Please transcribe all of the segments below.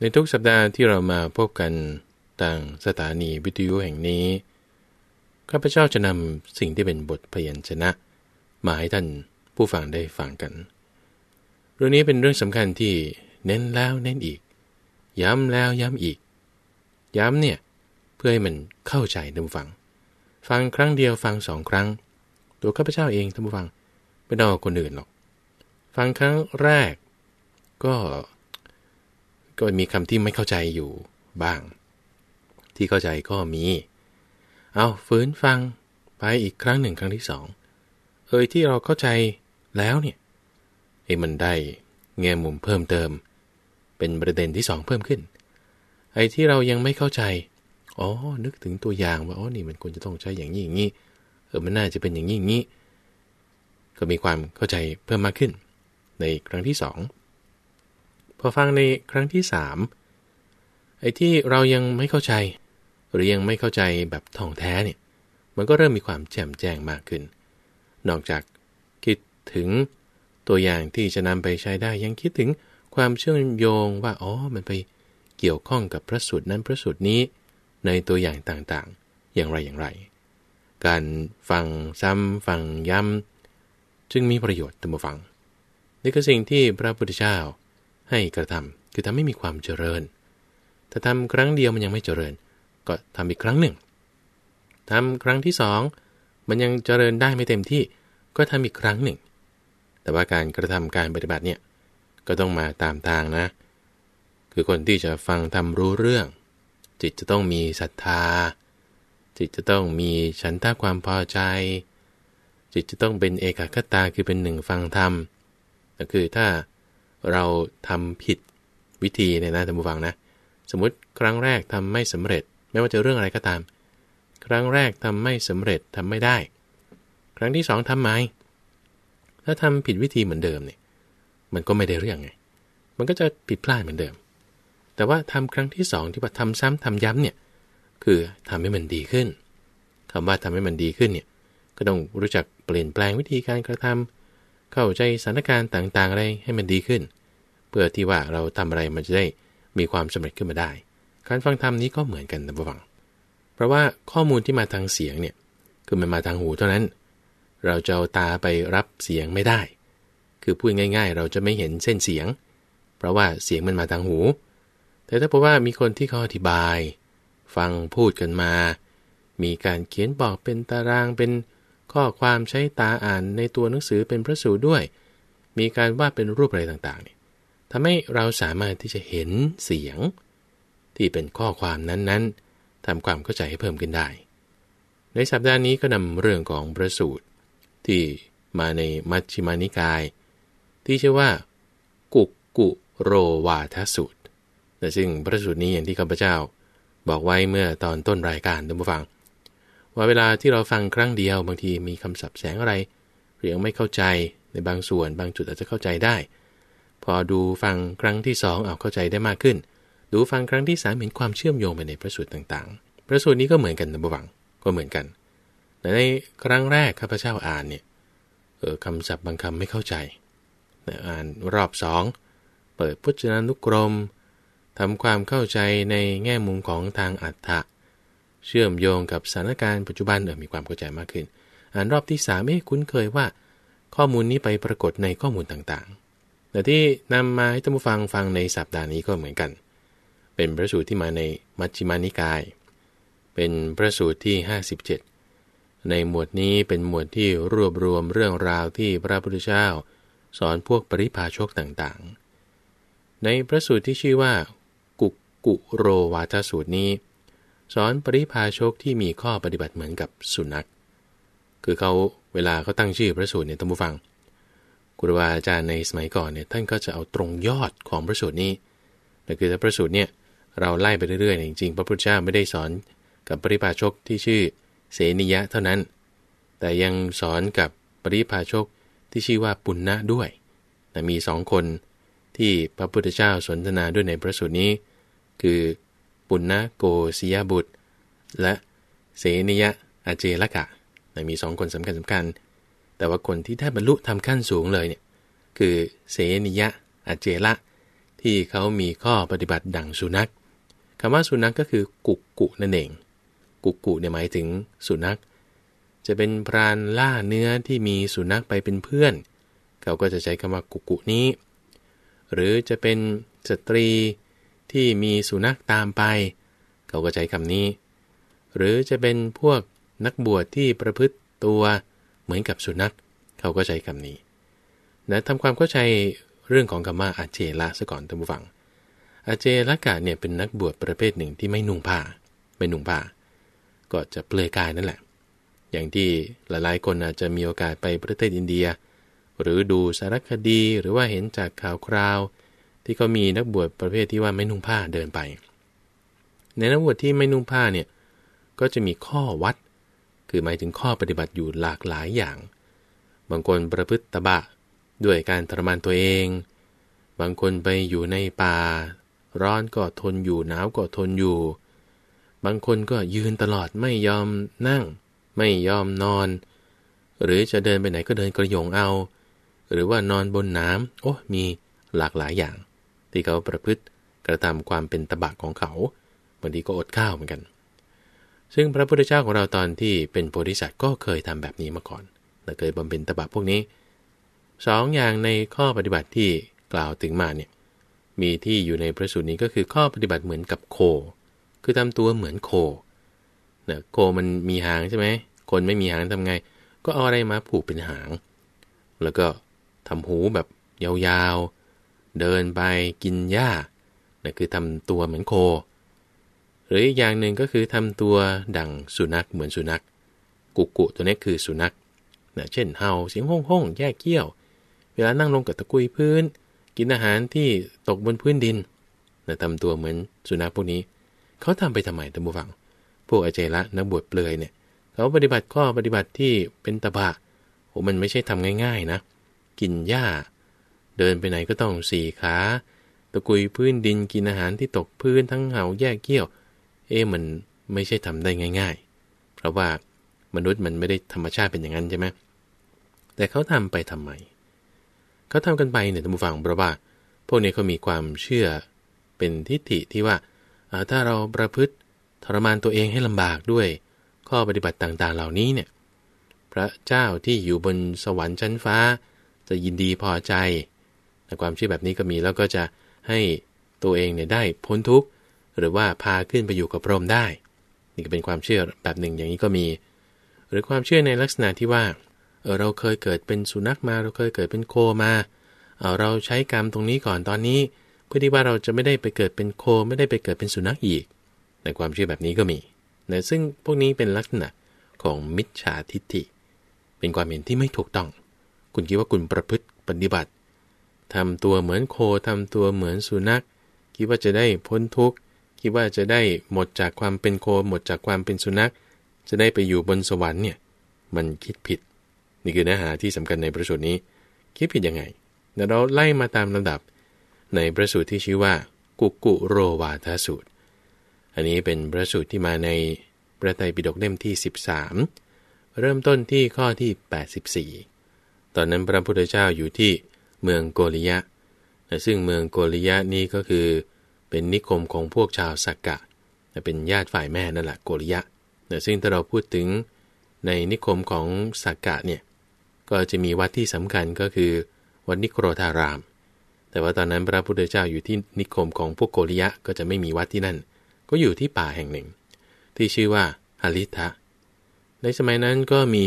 ในทุกสัปดาห์ที่เรามาพบกันต่างสถานีวิทยุแห่งนี้ข้าพเจ้าจะนำสิ่งที่เป็นบทพยัญชนะมาให้ท่านผู้ฟังได้ฟังกันเรื่องนี้เป็นเรื่องสำคัญที่เน้นแล้วเน้นอีก ย้ำแล้วย้ำอีก ย้ำเนี่ยเพื่อให้มันเข้าใจท่านูฟัง ฟังครั้งเดียวฟังสองครั้งตัวข้าพเจ้าเองท่านผู้ฟังไม่ต้องคนอื่นหรอก ฟังครั้งแรกก็ก็มีคำที่ไม่เข้าใจอยู่บ้าง ที่เข้าใจก็มีเอาฝืนฟังไปอีกครั้งหนึ่งครั้งที่สองเอยที่เราเข้าใจแล้วเนี่ยไอ้มันได้แง่มุมเพิ่มเติม เป็นประเด็นที่สองเพิ่มขึ้นไอ้ที่เรายังไม่เข้าใจอ๋อนึกถึงตัวอย่างว่าอ๋อนี่มันควรจะต้องใช้อย่างนี้อย่างนี้เออมันน่าจะเป็นอย่างนี้ อย่างนี้ก็มีความเข้าใจเพิ่มมากขึ้น ในครั้งที่สองพอฟังในครั้งที่สามไอ้ที่เรายังไม่เข้าใจ หรือยังไม่เข้าใจแบบท่องแท้เนี่ยมันก็เริ่มมีความแจ่มแจ้งมากขึ้น นอกจากคิดถึงตัวอย่างที่จะนำไปใช้ได้ยังคิดถึงความเชื่อมโยงว่าอ๋อมันไปเกี่ยวข้องกับพระสูตรนั้นพระสูตรนี้ในตัวอย่างต่างๆ อย่างไรอย่างไร การฟังซ้ำฟังย้ำจึงมีประโยชน์ตั้งฟังนี่คือสิ่งที่พระพุทธเจ้าให้กระทำคือทำให้มีความเจริญ ถ้าทำครั้งเดียวมันยังไม่เจริญ ก็ทำอีกครั้งหนึ่ง ทำครั้งที่สอง มันยังเจริญได้ไม่เต็มที่ก็ทำอีกครั้งหนึ่ง แต่ว่าการกระทำการปฏิบัติเนี่ยก็ต้องมาตามทางนะ คือคนที่จะฟังทำรู้เรื่อง จิตจะต้องมีศรัทธา จิตจะต้องมีฉันท่าความพอใจ จิตจะต้องเป็นเอกคตาคือเป็นหนึ่งฟังธรรมก็คือถ้าเราทำผิดวิธีเนี่ยนะท่านผู้ฟังนะ สมมติครั้งแรกทำไม่สำเร็จ ไม่ว่าจะเรื่องอะไรก็ตาม ครั้งแรกทำไม่สำเร็จทำไม่ได้ครั้งที่สองทำไหมถ้าทำผิดวิธีเหมือนเดิมเนี่ยมันก็ไม่ได้เรื่องไงมันก็จะผิดพลาดเหมือนเดิม แต่ว่าทำครั้งที่สองที่ว่าทำซ้ำทำย้ำเนี่ยคือทำให้มันดีขึ้นคำว่าทำให้มันดีขึ้นเนี่ยก็ต้องรู้จักเปลี่ยนแปลงวิธีการกระทำเข้าใจสถานการณ์ต่างๆอะไรให้มันดีขึ้น เพื่อที่ว่าเราทำอะไรมันจะได้มีความสำเร็จขึ้นมาได้การฟังธรรมนี้ก็เหมือนกันนะบัง เพราะว่าข้อมูลที่มาทางเสียงเนี่ยคือมันมาทางหูเท่านั้น เราจะเอาตาไปรับเสียงไม่ได้ คือพูดง่ายๆ เราจะไม่เห็นเส้นเสียง เพราะว่าเสียงมันมาทางหู แต่ถ้าเพราะว่ามีคนที่เขาอธิบาย ฟังพูดกันมา มีการเขียนบอกเป็นตารางเป็นข้อความใช้ตาอ่านในตัวหนังสือเป็นพระสูตรด้วย มีการวาดเป็นรูปอะไร ต่างๆนี่ทำให้เราสามารถที่จะเห็นเสียง ที่เป็นข้อความนั้น ๆทำความเข้าใจให้เพิ่มขึ้นได้ ในสัปดาห์นี้ก็นำเรื่องของพระสูตร ที่มาในมัชฌิมานิกายที่ชื่อว่ากุกกุโรวาทสูตรแต่ซึ่งพระสูตรนี้อย่างที่ข้าพเจ้าบอกไว้เมื่อตอนต้นรายการท่านผู้ฟังว่าเวลาที่เราฟังครั้งเดียว บางทีมีคำศัพท์แสงอะไรหรือยังไม่เข้าใจในบางส่วนบางจุดอาจจะเข้าใจได้ พอดูฟังครั้งที่2เอาเข้าใจได้มากขึ้น ดูฟังครั้งที่3เห็นความเชื่อมโยงไปในพระสูตรต่างๆพระสูตรนี้ก็เหมือนกันนะบวังก็เหมือนกันแต่ในครั้งแรกข้าพเจ้าอ่านเนี่ยเออคำศัพท์บางคำไม่เข้าใจอ่านรอบสองเปิดพุทธนานุกรมทำความเข้าใจในแง่มุมของทางอัฏฐะเชื่อมโยงกับสถานการณ์ปัจจุบันเออมีความเข้าใจมากขึ้นอ่านรอบที่3ามเอ๊คุ้นเคยว่า ข้อมูลนี้ไปปรากฏในข้อมูลต่างๆ แต่ที่นำมาให้ท่านผู้ฟังฟังในสัปดาห์นี้ก็เหมือนกัน เป็นพระสูตรที่มาในมัชฌิมานิกาย เป็นพระสูตรที่ 57 ในหมวดนี้เป็นหมวดที่รวบรวมเรื่องราวที่พระพุทธเจ้าสอนพวกปริพาชกต่างๆ ในพระสูตรที่ชื่อว่ากุกกุโรวาทสูตรนี้สอนปริพาชกที่มีข้อปฏิบัติเหมือนกับสุนัขคือเขาเวลาเขาตั้งชื่อพระสูตรเนี่ย ท่านผู้ฟังครูบาอาจารย์ในสมัยก่อนเนี่ย ท่านก็จะเอาตรงยอดของพระสูตรนี้แต่คือถ้าพระสูตรเนี่ย เราไล่ไปเรื่อยๆจริงๆ พระพุทธเจ้าไม่ได้สอนกับปริพาชกที่ชื่อเสนิยะเท่านั้น แต่ยังสอนกับปริพาชกที่ชื่อว่าปุณณะด้วย แต่มีสองคนที่พระพุทธเจ้าสนทนาด้วยในพระสูตรนี้ คือปุณณโกศยบุตร และเสนิยะอาเจละกะนมีสองคนสำคัญสำคัญ แต่ว่าคนที่ได้บรรลุทำขั้นสูงเลยเนี่ยคือเสนิยะอาเจละที่เขามีข้อปฏิบัติดังสุนัข คำว่าสุนัขกก็คือกุกกุนั่นเองกุกกุเนี่ยหมายถึงสุนัขจะเป็นพรานล่าเนื้อที่มีสุนัขไปเป็นเพื่อนเขาก็จะใช้คำว่ากุกกุนี้ หรือจะเป็นสตรีที่มีสุนัขตามไป เขาก็ใช้คำนี้ หรือจะเป็นพวกนักบวชที่ประพฤติตัว เหมือนกับสุนัข เขาก็ใช้คำนี้นะทำความเข้าใจเรื่องของคำว่าอาเจละซะก่อนท่านผู้ฟังอาเจละกะเนี่ยเป็นนักบวชประเภทหนึ่งที่ไม่นุ่งผ้าไม่นุ่งผ้าก็จะเปลือยกายนั่นแหละ อย่างที่หลายๆคนอาจจะมีโอกาสไปประเทศอินเดีย หรือดูสารคดีหรือว่าเห็นจากข่าวคราวที่เขามีนักบวชประเภทที่ว่าไม่นุ่งผ้าเดินไป ในนักบวชที่ไม่นุ่งผ้าเนี่ยก็จะมีข้อวัด คือหมายถึงข้อปฏิบัติอยู่หลากหลายอย่าง บางคนประพฤติตบะด้วยการทรมานตัวเอง บางคนไปอยู่ในป่าร้อนก็ทนอยู่หนาวก็ทนอยู่ บางคนก็ยืนตลอดไม่ยอมนั่ง ไม่ยอมนอน หรือจะเดินไปไหนก็เดินกระโยงเอา หรือว่านอนบนน้ำโอ้ มีหลากหลายอย่างที่เขาประพฤติกระทำความเป็นตบะของเขาบางทีก็อดข้าวเหมือนกัน ซึ่งพระพุทธเจ้าของเราตอนที่เป็นโพธิสัตว์ก็เคยทำแบบนี้มาก่อนและเคยบำเพ็ญตบะพวกนี้สองอย่างในข้อปฏิบัติที่กล่าวถึงมาเนี่ยมีที่อยู่ในพระสูตรนี้ก็คือข้อปฏิบัติเหมือนกับโค คือทำตัวเหมือนโคนะโคมันมีหางใช่ไหมคนไม่มีหางทำไง ก็เอาอะไรมาผูกเป็นหาง แล้วก็ทำหูแบบยาวๆเดินไปกินหญ้าน่นคือทำตัวเหมือนโค หรืออีกอย่างหนึ่งก็คือทำตัวดังสุนัขเหมือนสุนัขกุกุตัวนี้คือสุนัขนะเช่นเห่าเสียงห้องห้อง แยกเกี้ยว เวลานั่งลงกับตะกุยพื้น กินอาหารที่ตกบนพื้นดินนะทำตัวเหมือนสุนัขพวกนี้ เขาทำไปทำไมตะบูฟัง พวกอาเจละนักบวชเปลือยเนี่ย เขาปฏิบัติข้อปฏิบัติที่เป็นตบะโอ้มันไม่ใช่ทำง่ายๆนะ กินหญ้าเดินไปไหนก็ต้องสี่ขา ตะกุยพื้นดินกินอาหารที่ตกพื้นทั้งเห่าแยกเกี้ยว เอ๊มันไม่ใช่ทำได้ง่ายๆ เพราะว่ามนุษย์มันไม่ได้ธรรมชาติเป็นอย่างนั้นใช่ไหมแต่เขาทำไปทำไม เขาทำกันไปเนี่ยท่านผู้ฟังเพราะว่าพวกนี้เขามีความเชื่อเป็นทิฏฐิที่ว่า ถ้าเราประพฤติทรมานตัวเองให้ลำบากด้วยข้อปฏิบัติต่าง ๆ เหล่านี้เนี่ย พระเจ้าที่อยู่บนสวรรค์ชั้นฟ้า จะยินดีพอใจต่ความเชื่อแบบนี้ก็มีแล้วก็จะให้ตัวเองเนี่ยได้พ้นทุกข์ หรือว่าพาขึ้นไปอยู่กับพรหมได้ นี่ก็เป็นความเชื่อแบบหนึ่งอย่างนี้ก็มี หรือความเชื่อในลักษณะที่ว่าเออเราเคยเกิดเป็นสุนัขมาเราเคยเกิดเป็นโคมาเออเราใช้กรรมตรงนี้ก่อนตอนนี้เพื่อที่ว่าเราจะไม่ได้ไปเกิดเป็นโคไม่ได้ไปเกิดเป็นสุนัขอีกในความเชื่อแบบนี้ก็มีนะซึ่งพวกนี้เป็นลักษณะของมิจฉาทิฏฐิ เป็นความเห็นที่ไม่ถูกต้อง คุณคิดว่าคุณประพฤติปฏิบัติทำตัวเหมือนโคทำตัวเหมือนสุนัขคิดว่าจะได้พ้นทุกข์ คิดว่าจะได้หมดจากความเป็นโคหมดจากความเป็นสุนัข จะได้ไปอยู่บนสวรรค์เนี่ย มันคิดผิด นี่คือเนื้อหาที่สำคัญในประสูตรนี้ คิดผิดยังไงเดี๋ยวเราไล่มาตามลำดับ ในประสูตรที่ชื่อว่ากุกุโรวาทสูตร อันนี้เป็นประสูตรที่มาในพระไตรปิฎกเล่มที่ 13 เริ่มต้นที่ข้อที่ 84 ตอนนั้นพระพุทธเจ้าอยู่ที่เมืองโกริยะ ซึ่งเมืองโกริยะนี้ก็คือเป็นนิคมของพวกชาวสักกะเป็นญาติฝ่ายแม่นั่นแหละโกริยะ ซึ่งถ้าเราพูดถึงในนิคมของสักกะเนี่ย ก็จะมีวัดที่สำคัญก็คือวัดนิโครธาราม แต่ว่าตอนนั้นพระพุทธเจ้าอยู่ที่นิคมของพวกโกริยะก็จะไม่มีวัดที่นั่น ก็อยู่ที่ป่าแห่งหนึ่ง ที่ชื่อว่าฮาลิทะในสมัยนั้นก็มี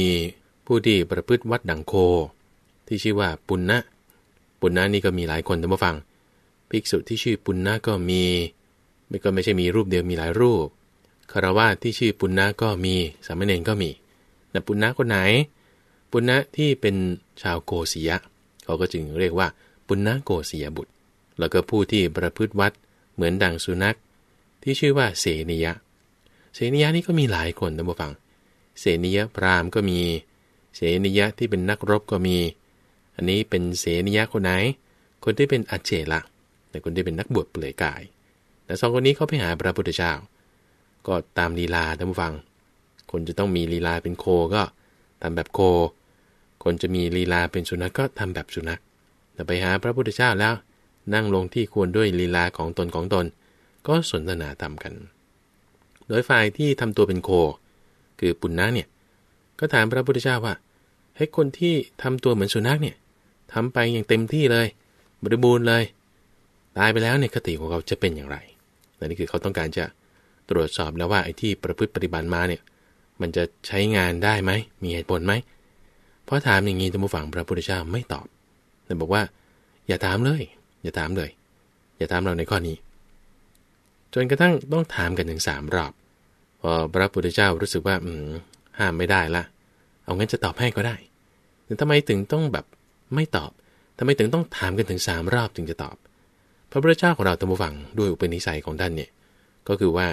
ผู้ที่ประพฤติวัดดังโค ที่ชื่อว่าปุณณนะปุณณะนี่ก็มีหลายคนท่านผู้ฟังภิกษุที่ชื่อปุณณะก็มี ไม่ก็ไม่ใช่มีรูปเดียวมีหลายรูปคารวะที่ชื่อปุณณะก็มีสามเณรก็มีแต่ปุณณะคนไหน ปุณณะที่เป็นชาวโกศยะเขาก็จึงเรียกว่าปุณณะโกศิยบุตร แล้วก็ผู้ที่ประพฤติวัดเหมือนดังสุนัขที่ชื่อว่าเสนียะเสนียะนี่ก็มีหลายคนท่านผู้ฟัง เสนียะพราหมณ์ก็มี เสนียะที่เป็นนักรบก็มีันนี้เป็นเสนียคนไหน คนที่เป็นอาเจละแต่คนที่เป็นนักบวชเปลือยกาย แต่สองคนนี้เขาไปหาพระพุทธเจ้า ก็ตามลีลาท่านผู้ฟัง คนจะต้องมีลีลาเป็นโคก็ทำแบบโค คนจะมีลีลาเป็นสุนัขก็ทำแบบสุนัข แต่ไปหาพระพุทธเจ้าแล้วนั่งลงที่ควรด้วยลีลาของตนของตน ก็สนทนาธรรมกัน โดยฝ่ายที่ทำตัวเป็นโค คือปุณณะเนี่ย ก็ถามพระพุทธเจ้าว่า ให้คนที่ทำตัวเหมือนสุนัขเนี่ยทำไปอย่างเต็มที่เลย บริบูรณ์เลย ตายไปแล้วเนี่ยคติของเขาจะเป็นอย่างไรแล่นี่คือเขาต้องการจะตรวจสอบแล้วว่าไอ้ที่ประพฤติปฏิบัติมาเนี่ยมันจะใช้งานได้ไหมมีเหตุผลไหม เพราะถามอย่างนี้ท่านผู้ฟังพระพุทธเจ้าไม่ตอบแต่บอกว่า อย่าถามเลย อย่าถามเลย อย่าถามเราในข้อนี้จนกระทั่งต้องถามกันถึงสามรอบพอพระพุทธเจ้ารู้สึกว่าอืมห้ามไม่ได้ละ เอางั้นจะตอบให้ก็ได้แต่ทำไมถึงต้องแบบไม่ตอบ ทำไมถึงต้องถามกันถึงสามรอบถึงจะตอบ พระพุทธเจ้าของเราต้งฟังด้วยอุปนิสัยของท่านเนี่ย ก็คือว่า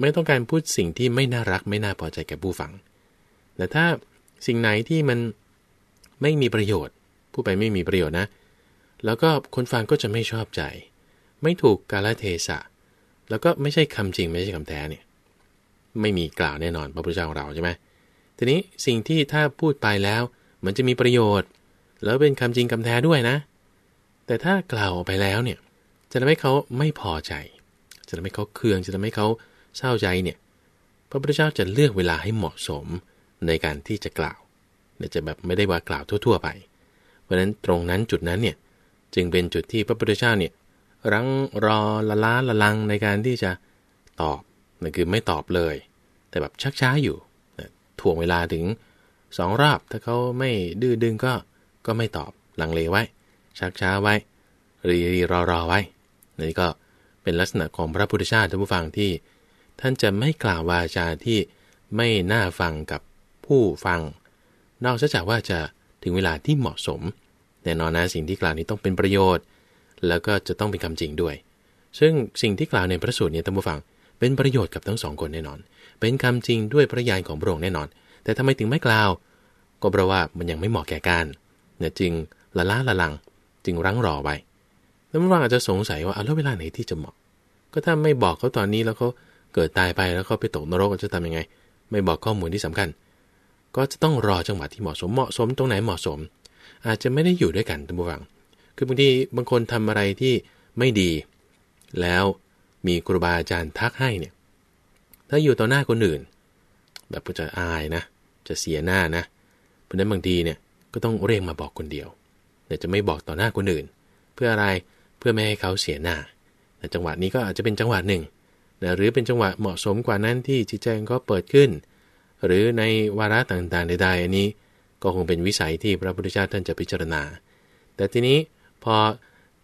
ไม่ต้องการพูดสิ่งที่ไม่น่ารัก ไม่น่าพอใจแก่ผู้ฟัง แต่ถ้าสิ่งไหนที่มันไม่มีประโยชน์ผู้ไปไม่มีประโยชน์นะ แล้วก็คนฟังก็จะไม่ชอบใจ ไม่ถูกกาลเทศะแล้วก็ไม่ใช่คำจริงไม่ใช่คำแท้เนี่ยไม่มีกล่าวแน่นอนพระพุทธเจ้าของเราใช่ไหมทีนี้สิ่งที่ถ้าพูดไปแล้วมันจะมีประโยชน์แล้วเป็นคำจริงคำแท้ด้วยนะ แต่ถ้ากล่าวออกไปแล้วเนี่ย จะทำให้เขาไม่พอใจ จะทำให้เขาเคือง จะทำให้เขาเศร้าใจเนี่ย พระพุทธเจ้าจะเลือกเวลาให้เหมาะสมในการที่จะกล่าวจะแบบไม่ได้ว่ากล่าวทั่ว ๆ ไป เพราะฉะนั้นตรงนั้นจุดนั้นเนี่ย จึงเป็นจุดที่พระพุทธเจ้าเนี่ยรังรอละล้าละลังในการที่จะตอบนั่นคือไม่ตอบเลย แต่แบบชักช้าอยู่ถ่วงเวลาถึงสองรอบถ้าเขาไม่ดื้อดึงก็ก็ไม่ตอบลังเลไว้ ชักช้าไว้รีรีรอรอไว้นี่ก็เป็นลักษณะของพระพุทธเจ้าท่านผู้ฟังที่ ท่านจะไม่กล่าววาจาที่ไม่น่าฟังกับผู้ฟัง นอกจากว่าจะถึงเวลาที่เหมาะสม แน่นอนนะสิ่งที่กล่าวนี้ต้องเป็นประโยชน์ แล้วก็จะต้องเป็นคำจริงด้วย ซึ่งสิ่งที่กล่าวในพระสูตรเนี่ยท่านผู้ฟัง เป็นประโยชน์กับทั้งสองคนแน่นอน เป็นคำจริงด้วยพระยานของพระองค์แน่นอน แต่ทำไมถึงไม่กล่าวก็เพราะว่ามันยังไม่เหมาะแก่การเนี่ยจึงละล้าละลังจึงรั้งรอไว้แล้วบางอาจจะสงสัยว่าเอาแล้วเวลาไหนที่จะเหมาะก็ถ้าไม่บอกเขาตอนนี้แล้วเขาเกิดตายไปแล้วเขาไปตกนรกจะทํำยังไง ไม่บอกข้อมูลที่สำคัญ ก็จะต้องรอจังหวะที่เหมาะสมเหมาะสม ตรงไหนเหมาะสม อาจจะไม่ได้อยู่ด้วยกันตัวบังคือบางทีบางคนทำอะไรที่ไม่ดี แล้วมีครูบาอาจารย์ทักให้เนี่ยถ้าอยู่ต่อหน้าคนอื่น แบบจะอายนะจะเสียหน้านะเพราะนั้นบางทีเนี่ยก็ต้องเร่งมาบอกคนเดียว แต่จะไม่บอกต่อหน้าคนอื่น เพื่ออะไร เพื่อไม่ให้เขาเสียหน้าแต่จังหวะนี้ก็อาจจะเป็นจังหวะหนึ่ง หรือเป็นจังหวะเหมาะสมกว่านั้นที่จิตใจเขาเปิดขึ้น หรือในวาระต่างๆใดๆอันนี้ ก็คงเป็นวิสัยที่พระพุทธเจ้าท่านจะพิจารณา แต่ทีนี้ พอ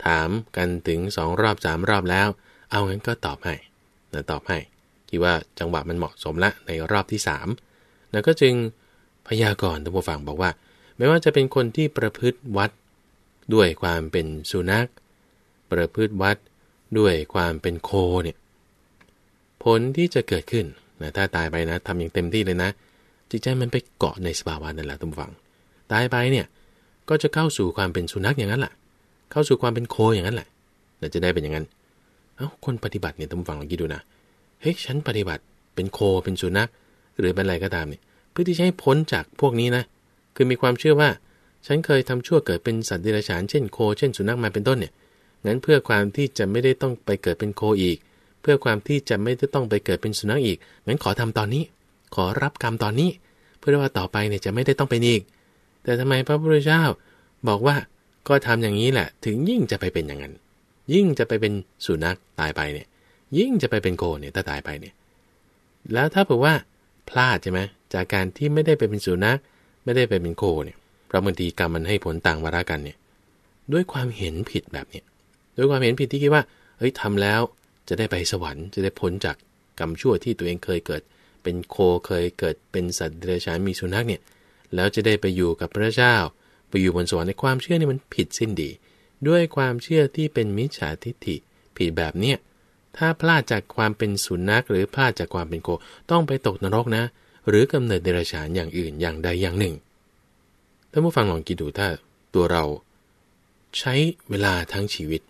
ถามกันถึงสองรอบสามรอบแล้ว เอางั้นก็ตอบให้ นะตอบให้ คิดว่าจังหวะมันเหมาะสมละในรอบที่สามนะก็จึงพยากรณ์ท่านผู้ฟังบอกว่าไม่ว่าจะเป็นคนที่ประพฤติวัดด้วยความเป็นสุนัขประพฤติวัดด้วยความเป็นโคเนี่ยผลที่จะเกิดขึ้นนะถ้าตายไปนะทำอย่างเต็มที่เลยนะจิตใจมันไปเกาะในสภาวะนั่นแหละทุกฝังตายไปเนี่ยก็จะเข้าสู่ความเป็นสุนัขอย่างนั้นแหละ เข้าสู่ความเป็นโคอย่างนั้นแหละแต่จะได้เป็นอย่างนั้นเอา้าคนปฏิบัติเนี่ยทุกฝังลองคิดดูนะเฮ้ยฉันปฏิบัติเป็นโคเป็นสุนัขหรือเป็นอะไรก็ตามเนี่ยเพื่อที่จะให้พ้นจากพวกนี้นะคือมีความเชื่อว่าฉันเคยทำชั่วเกิดเป็นสัตว์เดรัจฉานเช่นโคเช่นสุนัขมาเป็นต้นเนี่ยงั้นเพื่อความที่จะไม่ได้ต้องไปเกิดเป็นโคอีก เพื่อความที่จะไม่ได้ต้องไปเกิดเป็นสุนัขอีกงั้นขอทำตอนนี้ ขอรับกรรมตอนนี้ เพื่อว่าต่อไปเนี่ยจะไม่ได้ต้องเป็นอีก แต่ทำไมพระพุทธเจ้าบอกว่าก็ทำอย่างนี้แหละถึงยิ่งจะไปเป็นอย่างนั้น ยิ่งจะไปเป็นสุนัขตายไปเนี่ยยิ่งจะไปเป็นโคเนี่ยถ้าตายไปเนี่ยแล้วถ้าเผื่อว่า พลาดใช่ไหมจากการที่ไม่ได้ไปเป็นสุนัขไม่ได้ไปเป็นโคเนี่ยพระมณฑีกรรมมันให้ผลต่างวาระกันเนี่ย ด้วยความเห็นผิดแบบเนี่ยด้วยความเห็นผิดที่คิดว่าเฮ้ยทำแล้วจะได้ไปสวรรค์ จะได้พ้นจากกรรมชั่วที่ตัวเองเคยเกิด เป็นโคเคยเกิดเป็นสัตว์เดรัจฉานมีสุนัขเนี่ย แล้วจะได้ไปอยู่กับพระเจ้า ไปอยู่บนสวรรค์ในความเชื่อนี่มันผิดสิ้นดี ด้วยความเชื่อที่เป็นมิจฉาทิฏฐิ ผิดแบบเนี้ยถ้าพลาดจากความเป็นสุนัขหรือพลาดจากความเป็นโคต้องไปตกนรกนะหรือกำเนิดเดรัจฉานอย่างอื่นอย่างใดอย่างหนึ่งท่านผู้ฟังลองคิดดูถ้าตัวเรา ใช้เวลาทั้งชีวิต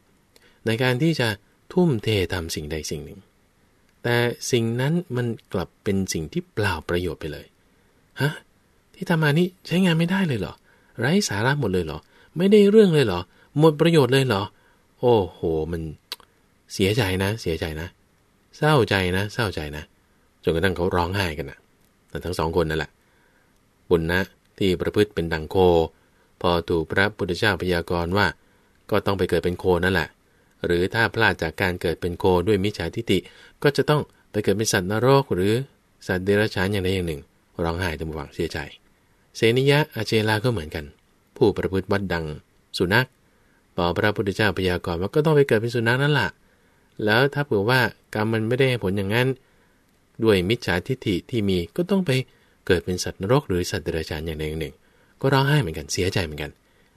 ในการที่จะทุ่มเททำสิ่งใดสิ่งหนึ่ง แต่สิ่งนั้นมันกลับเป็นสิ่งที่เปล่าประโยชน์ไปเลย ฮะที่ทำมานี้ใช้งานไม่ได้เลยเหรอ ไร้สาระหมดเลยเหรอ ไม่ได้เรื่องเลยเหรอ หมดประโยชน์เลยเหรอ โอ้โหมันเสียใจนะ เสียใจนะ เศร้าใจนะเศร้าใจนะจนกระทั่งเขาร้องไห้กันนะแต่ทั้งสองคนนั่นแหละบุญนะที่ประพฤติเป็นดังโค พอถูกพระพุทธเจ้าพยากรณ์ว่า ก็ต้องไปเกิดเป็นโคนั่นแหละ หรือถ้าพลาดจากการเกิดเป็นโคด้วยมิจฉาทิฏฐิก็จะต้องไปเกิดเป็นสัตว์นรกหรือสัตว์เดรัจฉานอย่างใดอย่างหนึ่งร้องไห้ตามหวังเสียใจ เสนิยะอาเจลาก็เหมือนกัน ผู้ประพฤติวัดดังสุนัขพอพระพุทธเจ้าพยากรณ์ว่าก็ต้องไปเกิดเป็นสุนัขนั่นแหละแล้วถ้าเผื่อว่ากรรมมันไม่ได้ผลอย่างนั้นด้วยมิจฉาทิฏฐิที่มีก็ต้องไปเกิดเป็นสัตว์นรกหรือ สัตว์เดรัจฉานอย่างใดอย่างหนึ่งก็ร้องไห้เหมือนกันเสียใจเหมือนกัน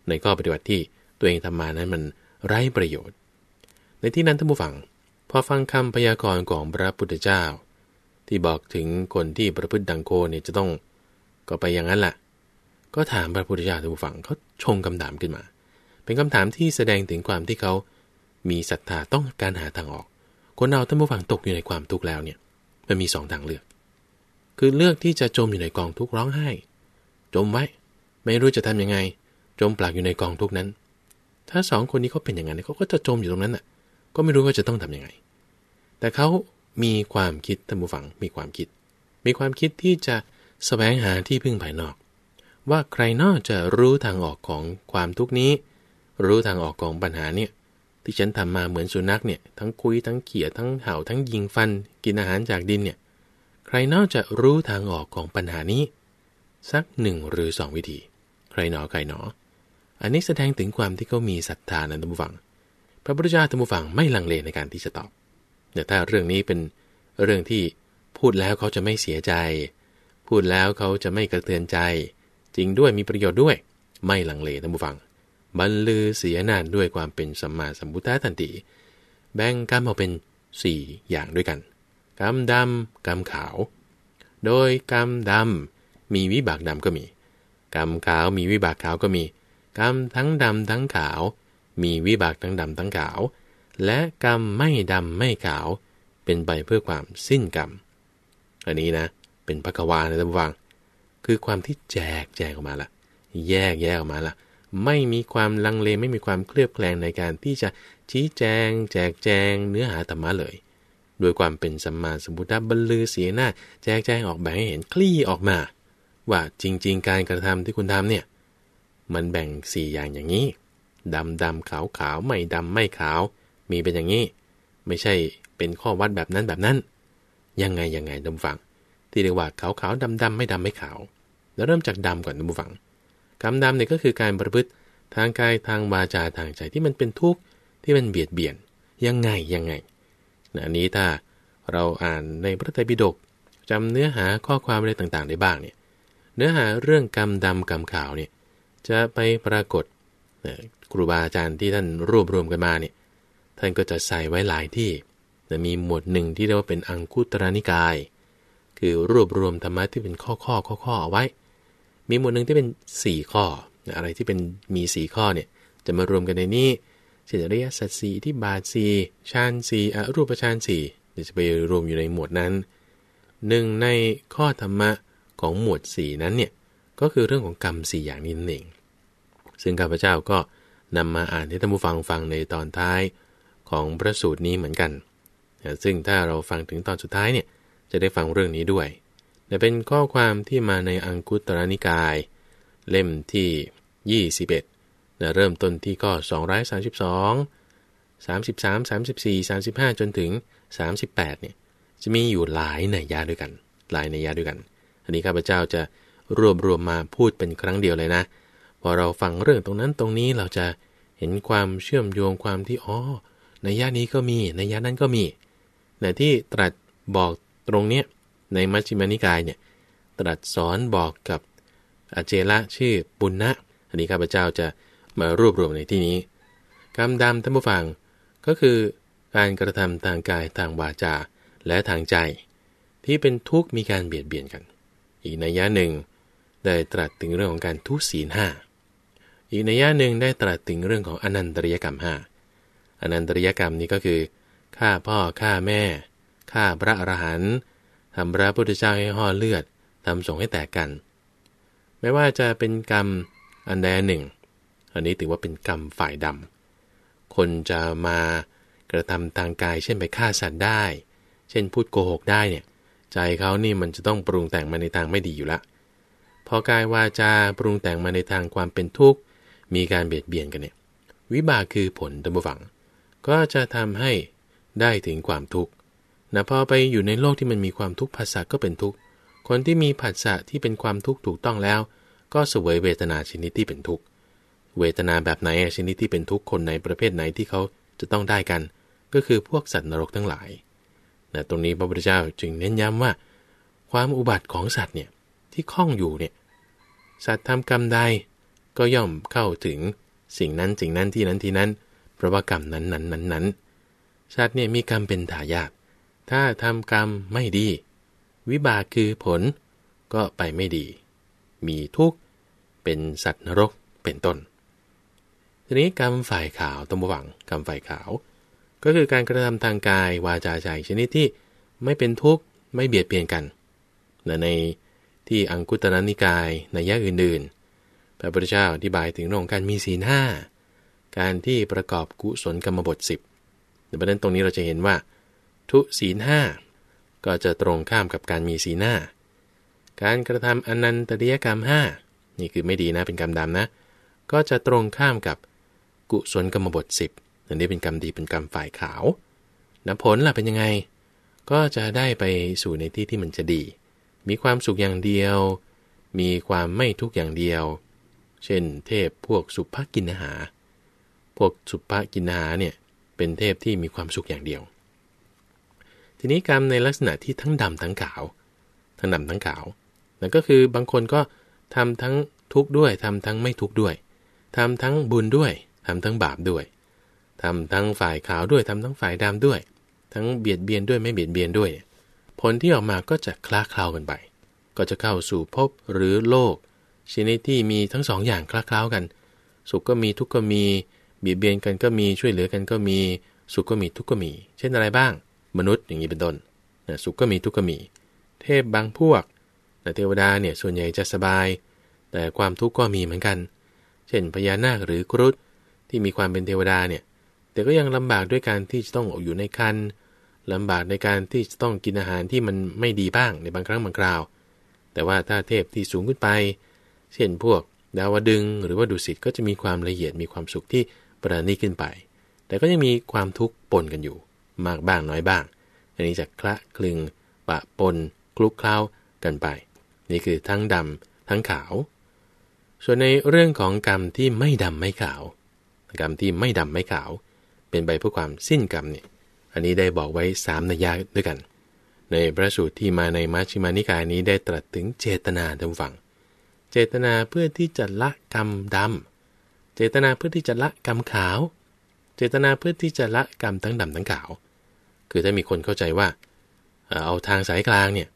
ในข้อปฏิบัติที่ตัวเองทำมานั้นมันไร้ประโยชน์ ในที่นั้นท่านผู้ฟังพอฟังคำพยากรณ์ของพระพุทธเจ้า ที่บอกถึงคนที่ประพฤติดังโคเนี่ยจะต้องก็ไปอย่างนั้นแหละก็ถามพระพุทธเจ้าท่านผู้ฟังเขาชงคำถามขึ้นมา เป็นคำถามที่แสดงถึงความที่เขามีศรัทธาต้องการหาทางออก คนเราท่านผู้ฟังตกอยู่ในความทุกข์แล้วเนี่ยมันมีสองทางเลือก คือเลือกที่จะจมอยู่ในกองทุกร้องไห้ จมไว้ ไม่รู้จะทํำยังไง จมปลักอยู่ในกองทุกนั้น ถ้าสองคนนี้เขาเป็นอย่างนั้นเขาก็จะจมอยู่ตรงนั้นน่ะ ก็ไม่รู้ว่าจะต้องทํำยังไง แต่เขามีความคิดท่านผู้ฟังมีความคิด มีความคิดที่จะสแสวงหาที่พึ่งภายนอก ว่าใครนอกจะรู้ทางออกของความทุกนี้ รู้ทางออกของปัญหาเนี่ยที่ฉันทำมาเหมือนสุนัขเนี่ยทั้งคุยทั้งเขี่ยทั้งเห่าทั้งยิงฟันกินอาหารจากดินเนี่ยใครนอกจะรู้ทางออกของปัญหานี้ สักหนึ่งหรือสองวิธีใครหนอใครหนอ อันนี้แสดงถึงความที่เขามีศรัทธาในธรรมนฟัง พระพุทธเจ้าธรรมผฟังไม่ลังเลในการที่จะตอบแต่ถ้าเรื่องนี้เป็นเรื่องที่พูดแล้วเขาจะไม่เสียใจ พูดแล้วเขาจะไม่กระเทือนใจ จริงด้วยมีประโยชน์ด้วยไม่ลังเลธรรมผฟังบรรลือเสียนานด้วยความเป็นสัมมาสัมพุทธะทันติแบ่งกรรมออกเป็น 4 อย่างด้วยกัน กรรมดำกรรมขาว โดยกรรมดำมีวิบากดำก็มี กรรมขาวมีวิบากขาวก็มี กรรม ทั้งดำทั้งขาว มีวิบากทั้งดำทั้งขาว และกรรม ไม่ดำไม่ขาวเป็นไปเพื่อความสิ้นกรรมอันนี้นะ เป็นพระกวานะท่านฟัง คือความที่แจกแจกออกมาละ แยกแยกออกมาละไม่มีความลังเลไม่มีความเคลือบแคลงในการที่จะชี้แจง แจกแจง เนื้อหาธรรมะเลยโดยความเป็นสัมมาสัมพุทธบรรลือเสียหน้าแจกแจงออกแบ่งให้เห็นคลี่ออกมา ว่าจริงๆ การกระทำที่คุณทำเนี่ย มันแบ่ง 4 อย่างอย่างนี้ดำดำขาวขาวไม่ดำไม่ขาว มีเป็นอย่างนี้ ไม่ใช่เป็นข้อวัดแบบนั้นแบบนั้น ยังไงยังไงดมฝังที่เรียกว่าขาวขาวดำดำไม่ดำไม่ขาวแล้วเริ่มจากดำก่อนดมฝังกรรมดำเนี่ยก็คือการประพฤติทางกายทางวาจาทางใจที่มันเป็นทุกข์ที่มันเบียดเบียนยังไงยังไงนะนี้ถ้าเราอ่านในพระไตรปิฎกจำเนื้อหาข้อความอะไรต่างๆ ได้บ้าง เนี่ยเนื้อหาเรื่องกรรมดำกรรมขาวเนี่ยจะไปปรากฏครูบาอาจารย์ที่ท่านรวบรวมกันมาเนี่ยท่านก็จะใส่ไว้หลายที่แต่มีหมวดหนึ่งที่เรียกว่าเป็นอังคุตรนิกาย คือรวบรวมธรรมะที่เป็นข้อข้อข้อข้อเอาไว้ีหมวดหนึ่งที่เป็น 4 ข้ออะไรที่เป็นมี4ข้อเนี่ยจะมารวมกันในนี้สิริยสัตสีที่บาทสีชานสีอรูปชานสีเดี๋ยวจะไปรวมอยู่ในหมวดนั้นหนึ่งในข้อธรรมะของหมวด 4 นั้นเนี่ยก็คือเรื่องของกรรม 4 อย่างนี้นั่นเองซึ่งข้าพเจ้าก็นำมาอ่านให้ท่านผู้ฟังฟังในตอนท้ายของพระสูตรนี้เหมือนกันซึ่งถ้าเราฟังถึงตอนสุดท้ายเนี่ยจะได้ฟังเรื่องนี้ด้วยเป็นข้อความที่มาในอังคุตรนิกาย เล่มที่ 21นะเริ่มต้นที่ข้อ 232 33 34 35 จนถึง 38 เนี่ยจะมีอยู่หลายในยาด้วยกันหลายในยาด้วยกัน อันนี้ข้าพเจ้าจะรวบรวมมาพูดเป็นครั้งเดียวเลยนะ พอเราฟังเรื่องตรงนั้นตรงนี้เราจะเห็นความเชื่อมโยงความที่อ๋อในย่านี้ก็มีในย่านั้นก็มีแต่ที่ตรัสบอกตรงเนี้ยในมัชฌิมานิกายเนี่ยตรัสสอนบอกกับอาเจละชื่อบุญนะอันนี้ข้าพเจ้าจะมารวบรวมในที่นี้ กรรมดำท่านผู้ฟังก็คือการกระทำทางกายทางวาจาและทางใจ ที่เป็นทุกข์มีการเบียดเบียนกันอีกนัยยะหนึ่งได้ตรัสถึงเรื่องของการทุศีลห้าอีกนัยยะหนึ่งได้ตรัสถึงเรื่องของอนันตริยกรรมห้าอนันตริยกรรมนี้ก็คือฆ่าพ่อฆ่าแม่ฆ่าพระอรหันต์ทำพระพุทธเจ้าให้ห่อเลือด ทำสงให้แตกกัน ไม่ว่าจะเป็นกรรมอันใดหนึ่ง อันนี้ถือว่าเป็นกรรมฝ่ายดำคนจะมากระทำทางกาย เช่นไปฆ่าสัตว์ได้ เช่นพูดโกหกได้เนี่ย ใจเขานี่มันจะต้องปรุงแต่งมาในทางไม่ดีอยู่ละ พอกายวาจาปรุงแต่งมาในทางความเป็นทุกข์ มีการเบียดเบียนกันเนี่ย วิบากคือผลตัมบฝัง ก็จะทำให้ได้ถึงความทุกข์นะพอไปอยู่ในโลกที่มันมีความทุกข์ผัสสะก็เป็นทุกข์ คนที่มีผัสสะที่เป็นความทุกข์ถูกต้องแล้ว ก็เสวยเวทนาชนิดที่เป็นทุกข์ เวทนาแบบไหนชนิดที่เป็นทุกข์คนในประเภทไหนที่เขาจะต้องได้กัน ก็คือพวกสัตว์นรกทั้งหลายนะตรงนี้พระพุทธเจ้าจึงเน้นย้ำว่า ความอุบัติของสัตว์เนี่ยที่คล้องอยู่เนี่ยสัตว์ทำกรรมใดก็ย่อมเข้าถึงสิ่งนั้นสิ่งนั้นที่นั้นที่นั้นเพราะว่ากรรมนั้นนั้นนั้นนั้นสัตว์เนี่ยมีกรรมเป็นทายาทถ้าทำกรรมไม่ดี วิบากคือผลก็ไปไม่ดี มีทุกข์ เป็นสัตว์นรกเป็นต้น ทีนี้กรรมฝ่ายขาวต้องวังกรรมฝ่ายขาว ก็คือการกระทำทางกายวาจาใจ ชนิดที่ไม่เป็นทุกข์ ไม่เบียดเบียนกันในที่อังคุตรนิกายในยะอื่น ๆ พระพุทธเจ้าอธิบายถึงเรื่องการมีศีลห้าการที่ประกอบกุศลกรรมบท 10ดังนั้นตรงนี้เราจะเห็นว่าทุศีลห้าก็จะตรงข้ามกับการมีศีหน้า การกระทำอนันตริยกรรมห้านี่คือไม่ดีนะเป็นกรรมดำนะก็จะตรงข้ามกับกุศลกรรมบท 10อันนี้เป็นกรรมดีเป็นกรรมฝ่ายขาวนะผลล่ะเป็นยังไง ก็จะได้ไปสู่ในที่ที่มันจะดี มีความสุขอย่างเดียว มีความไม่ทุกข์อย่างเดียว เช่น เทพพวกสุภกินหา พวกสุภกินหาเนี่ยเป็นเทพที่มีความสุขอย่างเดียวทีนี้กรรมในลักษณะที่ทั้งดำทั้งขาว ทั้งดำทั้งขาว นั่นก็คือบางคนก็ทำทั้งทุกข์ด้วยทำทั้งไม่ทุกข์ด้วยทำทั้งบุญด้วยทำทั้งบาปด้วยทำทั้งฝ่ายขาวด้วยทำทั้งฝ่ายดำด้วย ทั้งเบียดเบียนด้วย ไม่เบียดเบียนด้วย ผลที่ออกมาก็จะคล้าคล้ากันไป ก็จะเข้าสู่ภพหรือโลกชนิดที่มีทั้งสองอย่างคล้าคล้ากัน สุขก็มีทุกข์ก็มี เบียดเบียนกันก็มีช่วยเหลือกันก็มี สุขก็มีทุกข์ก็มี เช่นอะไรบ้างมนุษย์อย่างนี้เป็นต้นนะสุขก็มีทุกข์ก็มี เทพบางพวกแต่เทวดาเนี่ยส่วนใหญ่จะสบาย แต่ความทุกข์ก็มีเหมือนกัน เช่น พญานาคหรือกรุฑที่มีความเป็นเทวดาเนี่ย แต่ก็ยังลำบากด้วยการที่จะต้องอยู่ในคันลำบากในการที่จะต้องกินอาหารที่มันไม่ดีบ้างในบางครั้งบางคราว แต่ว่าถ้าเทพที่สูงขึ้นไป เช่นพวก ดาวดึงหรือว่าดุสิตก็จะมีความละเอียด มีความสุขที่ประณีตขึ้นไป แต่ก็ยังมีความทุกข์ปนกันอยู่มากบ้างน้อยบ้าง อันนี้จะคละคลึง ปะปนคลุกคล้ากันไป นี่คือทั้งดำทั้งขาว ส่วนในเรื่องของกรรมที่ไม่ดำไม่ขาว กรรมที่ไม่ดำไม่ขาว เป็นใบเพื่อความสิ้นกรรมเนี่ย อันนี้ได้บอกไว้สามนัยยะด้วยกัน ในพระสูตรที่มาในมัชฌิมานิกายนี้ได้ตรัสถึงเจตนาทั้งฝั่ง เจตนาเพื่อที่จะละกรรมดำ เจตนาเพื่อที่จะละกรรมขาวเจตนาเพื่อที่จะละกรรมทั้งดำทั้งขาว คือถ้ามีคนเข้าใจว่า เอาทางสายกลางเนี่ย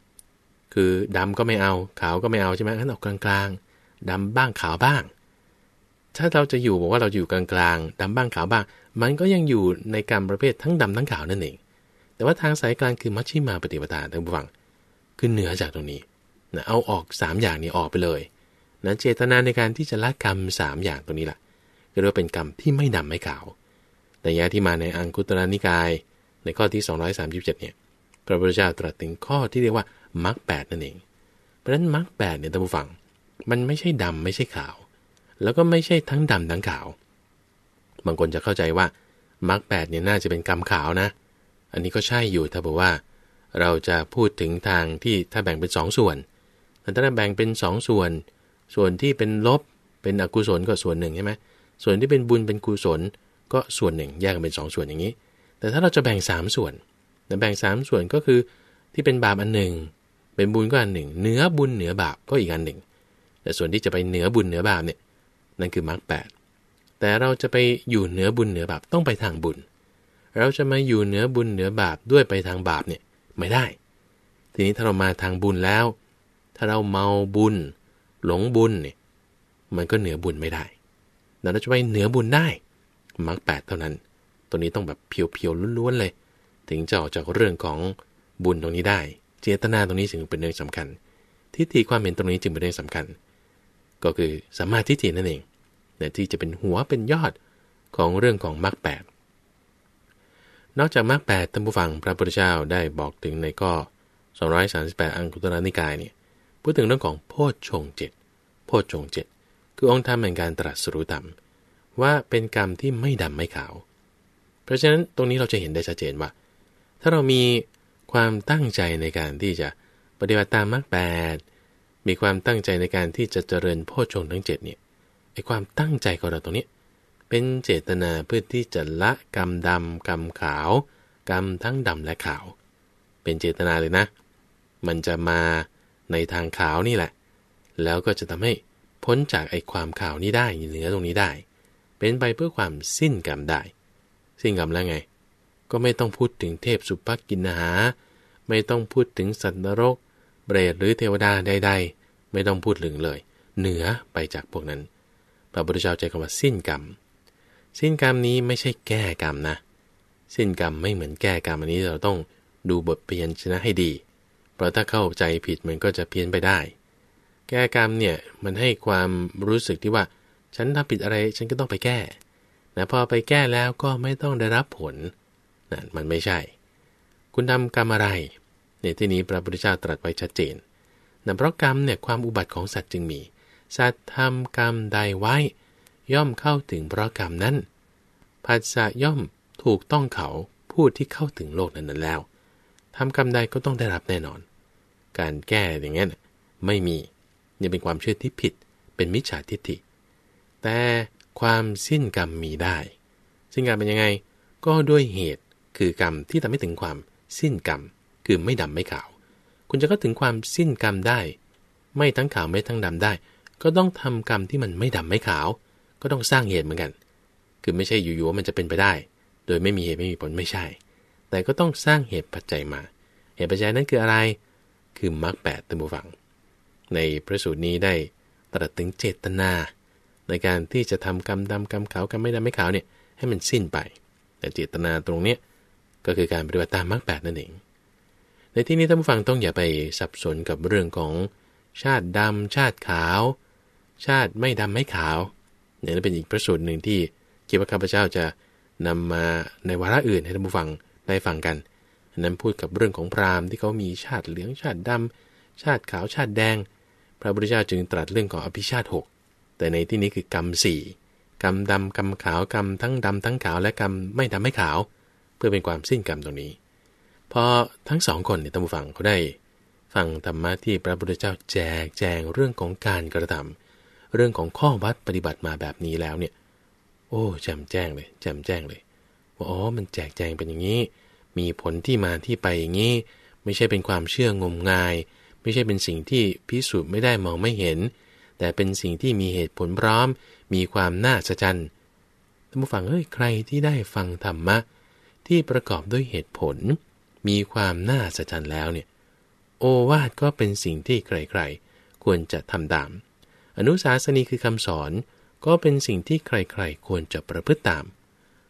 คือดำก็ไม่เอาขาวก็ไม่เอาใช่ไหมงั้นเอากลางๆดำบ้างขาวบ้าง ถ้าเราจะอยู่บอกว่าเราอยู่กลางๆดำบ้างขาวบ้าง มันก็ยังอยู่ในกรรมประเภททั้งดำทั้งขาวนั่นเอง แต่ว่าทางสายกลางคือมัชชิมาปฏิปทาทัางบูฟังคือเหนือจากตรงนี้นะเอาออก3อย่างนี้ออกไปเลยนะเจตนาในการที่จะละกรรม3อย่างตรงนี้แหละก็เรียกว่าเป็นกรรมที่ไม่ดำไม่ขาวนัยยะที่มาในอังคุตระนิกายในข้อที่ 237เนี่ย พระพุทธเจ้าตรัสถึงข้อที่เรียกว่ามรรคแนั่นเอง เพราะฉะนั้นมรรคแเนี่ยท่านผู้ฟัง มันไม่ใช่ดำไม่ใช่ขาว แล้วก็ไม่ใช่ทั้งดำทั้งขาว บางคนจะเข้าใจว่ามรรคแเนี่ยน่าจะเป็น กรรมขาวนะ อันนี้ก็ใช่อยู่ถ้าบอกว่าเราจะพูดถึงทางที่ถ้าแบ่งเป็น 2สส่วน ถ้าแบ่งเป็น2สส่วน ส่วนที่เป็นลบเป็นอกุศลก็ส่วนหนึ่งใช่ไหมส่วนที่เป็นบุญเป็นกุศลก็ส่วนหนึ่งแยกกันเป็น2สส่วนอย่างนี้ แต่ถ้าเราจะแบ่ง 3 ส่วน แบ่ง 3 ส่วนก็คือที่เป็นบาปอันหนึ่ง เป็นบุญก็อันหนึ่ง เนื้อบุญเหนือบาปก็อีกอันหนึ่ง แต่ส่วนที่จะไปเหนือบุญเหนือบาปเนี่ยนั่นคือมรรคแแต่เราจะไปอยู่เหนือบุญเหนือบาปต้องไปทางบุญ เราจะมาอยู่เหนือบุญเหนือบาปด้วยไปทางบาปเนี่ยไม่ได้ ทีนี้ถ้าเรามาทางบุญแล้ว ถ้าเราเมาบุญหลงบุญเนี่ยมันก็เหนือบุญไม่ได้ แต่เราจะไปเหนือบุญได้มรรคแปดเท่านั้น ตัวนี้ต้องแบบเพียวๆล้วนๆเลย ถึงจะออกจากเรื่องของบุญตรงนี้ได้ เจตนาตรงนี้จึงเป็นเรื่องสำคัญ ทิฏฐิความเห็นตรงนี้จึงเป็นเรื่องสำคัญ ก็คือสัมมาทิฏฐินั่นเองนยที่จะเป็นหัวเป็นยอดของเรื่องของมรรคแปดนอกจากมรรคแปดท่านผู้ฟังพระพุทธเจ้าได้บอกถึงในข้อ238 อังคุตระนิกายเนี่ยพูดถึงเรื่องของโพชฌงเจ็ดโพชฌงเจ็ดคือองค์ธรรมแห่งการตรัสรู้ธรรมว่าเป็นกรรมที่ไม่ดำไม่ขาว เพราะฉะนั้นตรงนี้เราจะเห็นได้ชัดเจนว่า ถ้าเรามีความตั้งใจในการที่จะปฏิบัติตามมรรคแปด มีความตั้งใจในการที่จะเจริญโพชฌงทั้งเจ็ดเนี่ย ไอความตั้งใจของเราตรงนี้ เป็นเจตนาเพื่อที่จะละกรรมดำกรรมขาว กรรมทั้งดำและขาว เป็นเจตนาเลยนะ มันจะมาในทางขาวนี่แหละ แล้วก็จะทำให้พ้นจากไอความขาวนี้ได้เหนือตรงนี้ได้เป็นไปเพื่อความสิ้นกรรมได้ สิ้นกรรมแล้วไง ก็ไม่ต้องพูดถึงเทพสุภกินหาไม่ต้องพูดถึงสัตว์นรกเบรดหรือเทวดาใดๆไม่ต้องพูดถึงเลย เหนือไปจากพวกนั้นพระพุทธเจ้าใจคำว่าสิ้นกรรม สิ้นกรรมนี้ไม่ใช่แก้กรรมนะ สิ้นกรรมไม่เหมือนแก้กรรมอันนี้เราต้องดูบทเพียนชนะให้ดี เพราะถ้าเข้าใจผิดมันก็จะเพี้ยนไปได้ แก้กรรมเนี่ยมันให้ความรู้สึกที่ว่าฉันทำผิดอะไรฉันก็ต้องไปแก้นะพอไปแก้แล้วก็ไม่ต้องได้รับผลนะมันไม่ใช่ คุณทำกรรมอะไรในที่นี้พระพุทธเจ้าตรัสไว้ชัดเจนนะเพราะกรรมเนี่ยความอุบัติของสัตว์จึงมี สัตว์ทำกรรมใดไว้ ย่อมเข้าถึงเพราะกรรมนั้นผัสสะย่อมถูกต้องเขาพูดที่เข้าถึงโลกนั้นนั้นแล้วทำกรรมใดก็ต้องได้รับแน่นอน การแก้อย่างนี้นไม่มียังเป็นความเชื่อที่ผิดเป็นมิจฉาทิฏฐิแต่ความสิ้นกรรมมีได้ สิ้นกรรมเป็นยังไง ก็ด้วยเหตุคือกรรมที่ทำให้ถึงความสิ้นกรรมคือไม่ดำไม่ขาว คุณจะก็ถึงความสิ้นกรรมได้ ไม่ทั้งขาวไม่ทั้งดำได้ ก็ต้องทำกรรมที่มันไม่ดำไม่ขาว ก็ต้องสร้างเหตุเหมือนกัน คือไม่ใช่อยู่ๆมันจะเป็นไปได้ โดยไม่มีเหตุไม่มีผลไม่ใช่ แต่ก็ต้องสร้างเหตุปัจจัยมา เหตุปัจจัยนั้นคืออะไร คือมรรคแปดตัมบูฟัง ในพระสูตรนี้ได้ตรัสถึงเจตนาในการที่จะทำกรรมดากรรมขาวกรรมไม่ดำไม่ขาวเนี่ยให้มันสิ้นไป แต่เจตนาตรงเนี้ยก็คือการปฏิบัติตามมรรคแปดนั่นเอง ในที่นี้ท่านผู้ฟังต้องอย่าไปสับสนกับเรื่องของชาติดำ ชาติขาว ชาติไม่ดำไม่ขาวเนี่ยนั่นเป็นอีกประสูตรหนึ่งที่คิดว่าข้าพเจ้าจะนำมาในวาระอื่นให้ท่านผู้ฟังได้ฟังกัน นั้นพูดกับเรื่องของพราหมณ์ที่เขามีชาติเหลืองชาติดำ ชาติขาวชาติแดง พระพุทธเจ้าจึงตรัสเรื่องของอภิชาติหกแต่ในที่นี้คือกรรมสี่กรรมดำกรรมขาวกรรมทั้งดำทั้งขาวและกรรมไม่ดำไม่ขาว เพื่อเป็นความสิ้นกรรมตรงนี้ พอทั้งสองคนเนี่ยตัมบูฟังเขาได้ฟังธรรมะที่พระพุทธเจ้าแจกแจงเรื่องของการกระทำ เรื่องของข้อวัดปฏิบัติมาแบบนี้แล้วเนี่ย โอ้แจ่มแจ้งเลยแจ่มแจ้งเลยว่าอ๋อมันแจกแจงเป็นอย่างนี้ มีผลที่มาที่ไปอย่างนี้ไม่ใช่เป็นความเชื่องมงาย ไม่ใช่เป็นสิ่งที่พิสูจน์ไม่ได้มองไม่เห็นแต่เป็นสิ่งที่มีเหตุผลพร้อมมีความน่าสะใจท่านผู้ฟังเอ้ยใครที่ได้ฟังธรรมะที่ประกอบด้วยเหตุผลมีความน่าสะใจแล้วเนี่ย โอวาทก็เป็นสิ่งที่ใครๆควรจะทำตาม อนุสาสนีคือคำสอนก็เป็นสิ่งที่ใครๆ ควรจะประพฤติตาม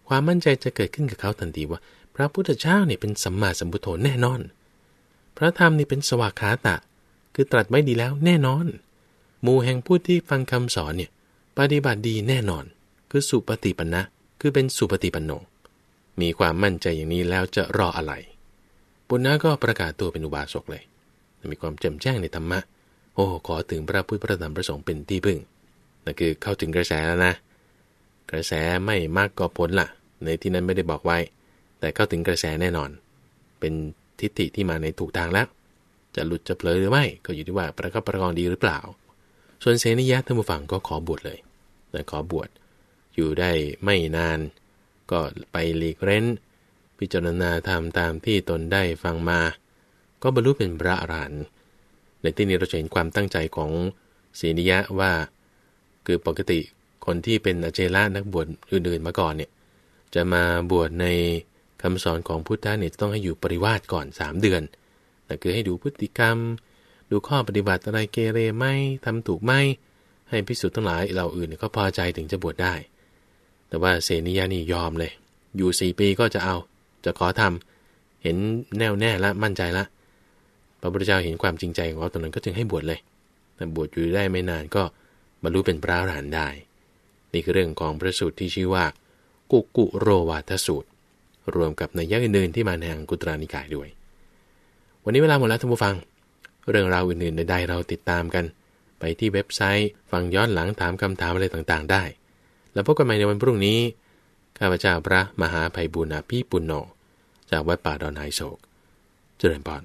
ความมั่นใจจะเกิดขึ้นกับเขาทันทีว่า พระพุทธเจ้าเนี่ยเป็นสัมมาสัมพุทโธแน่นอน พระธรรมนี่เป็นสวากขาตะ คือตรัสไว้ดีแล้วแน่นอนหมู่แห่งผู้ที่ฟังคำสอนเนี่ยปฏิบัติดีแน่นอนคือสุปฏิปันนะ คือเป็นสุปฏิปันโนมีความมั่นใจอย่างนี้แล้วจะรออะไรปุณณะก็ประกาศตัวเป็นอุบาสกเลย มีความแจ่มแจ้งในธรรมะ โอ้ ขอถึงพระพุทธพระธรรมพระสงฆ์เป็นที่พึ่งนั่นคือเข้าถึงกระแสแล้วนะ กระแสไม่มากก็พ้นละ่ะ ในที่นั้นไม่ได้บอกไว้ แต่เข้าถึงกระแสแน่นอน เป็นทิฏฐิที่มาในถูกทางแล้วจะหลุดจะเผลอหรือไม่ ก็อยู่ที่ว่าประคับประคองดีหรือเปล่าส่วนเสนิยะท่านผู้ฟังก็ขอบวชเลย แต่ขอบวชอยู่ได้ไม่นาน ก็ไปหลีกเร้นพิจารณาธรรมตามที่ตนได้ฟังมา ก็บรรลุเป็นพระอรหันต์ในที่นี้เราจะเห็นความตั้งใจของเสนิยะว่า คือปกติคนที่เป็นอเจระนักบวชอื่นๆมาก่อนเนี่ยจะมาบวชในคำสอนของพุทธะเนี่ยต้องให้อยู่ปริวาสก่อน 3 เดือน แต่คือให้ดูพฤติกรรมดูข้อปฏิบัติ อะไรเกเรไหมทำถูกไหม ให้พิสูจน์ทั้งหลายเราอื่นก็พอใจถึงจะบวชได้ แต่ว่าเสนียานี่ยอมเลย อยู่สี่ปีก็จะเอา จะขอทำเห็นแน่วแน่ละมั่นใจละ พระพุทธเจ้าเห็นความจริงใจของเขาตอนนั้นก็จึงให้บวชเลย แต่บวชอยู่ได้ไม่นานก็ บรรลุเป็นพระอรหันต์ได้ นี่คือเรื่องของพระสูตรที่ชื่อว่ากุกุโรวาทสูตร รวมกับในยักษ์อื่นๆ ที่มาในอังกุตรานิกายด้วย วันนี้เวลาหมดแล้วท่านผู้ฟังเรื่องราวอื่นๆใดๆเราติดตามกัน ไปที่เว็บไซต์ฟังย้อนหลังถามคำถามอะไรต่างๆ ได้ แล้วพบกันใหม่ในวันพรุ่งนี้ ข้าพเจ้าพระมหาภัยบุญอาภีปุณโญจากวัดป่าดอนไฮโศก เจริญพร